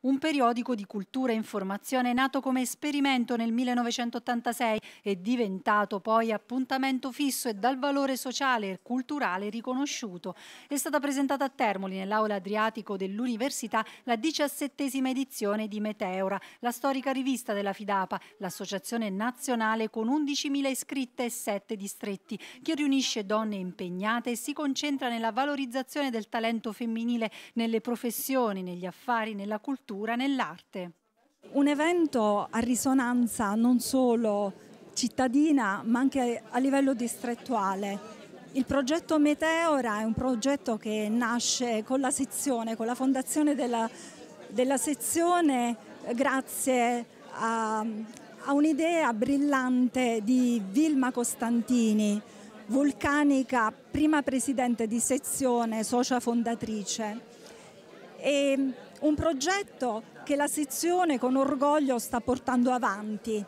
un periodico di cultura e informazione nato come esperimento nel 1986 e diventato poi appuntamento fisso e dal valore sociale e culturale riconosciuto. È stata presentata a Termoli nell'aula adriatico dell'Università la diciassettesima edizione di Meteora, la storica rivista della Fidapa, l'associazione nazionale con 11.000 iscritte e 7 distretti, che riunisce donne impegnate e si concentra nella valorizzazione del talento femminile nelle professioni, negli affari, nella cultura cultura nell'arte. Un evento a risonanza non solo cittadina ma anche a livello distrettuale. Il progetto Meteora è un progetto che nasce con la sezione, con la fondazione della, della sezione grazie a, a un'idea brillante di Vilma Costantini, vulcanica prima presidente di sezione, socia fondatrice e un progetto che la sezione con orgoglio sta portando avanti.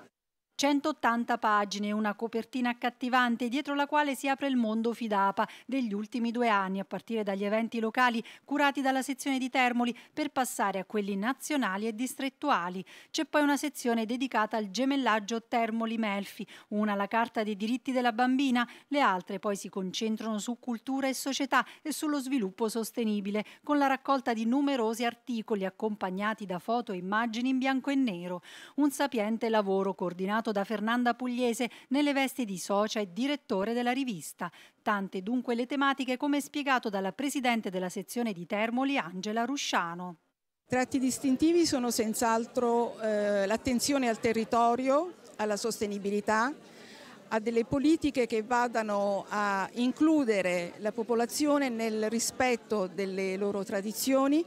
180 pagine, una copertina accattivante dietro la quale si apre il mondo Fidapa degli ultimi due anni, a partire dagli eventi locali curati dalla sezione di Termoli per passare a quelli nazionali e distrettuali. C'è poi una sezione dedicata al gemellaggio Termoli-Melfi, una alla Carta dei diritti della bambina, le altre poi si concentrano su cultura e società e sullo sviluppo sostenibile, con la raccolta di numerosi articoli accompagnati da foto e immagini in bianco e nero. Un sapiente lavoro coordinato da Fernanda Pugliese nelle vesti di socia e direttore della rivista. Tante dunque le tematiche come spiegato dalla presidente della sezione di Termoli, Angela Rusciano. Tratti distintivi sono senz'altro eh, l'attenzione al territorio, alla sostenibilità, a delle politiche che vadano a includere la popolazione nel rispetto delle loro tradizioni,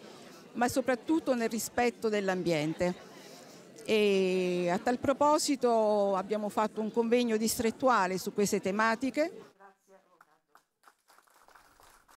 ma soprattutto nel rispetto dell'ambiente. E a tal proposito abbiamo fatto un convegno distrettuale su queste tematiche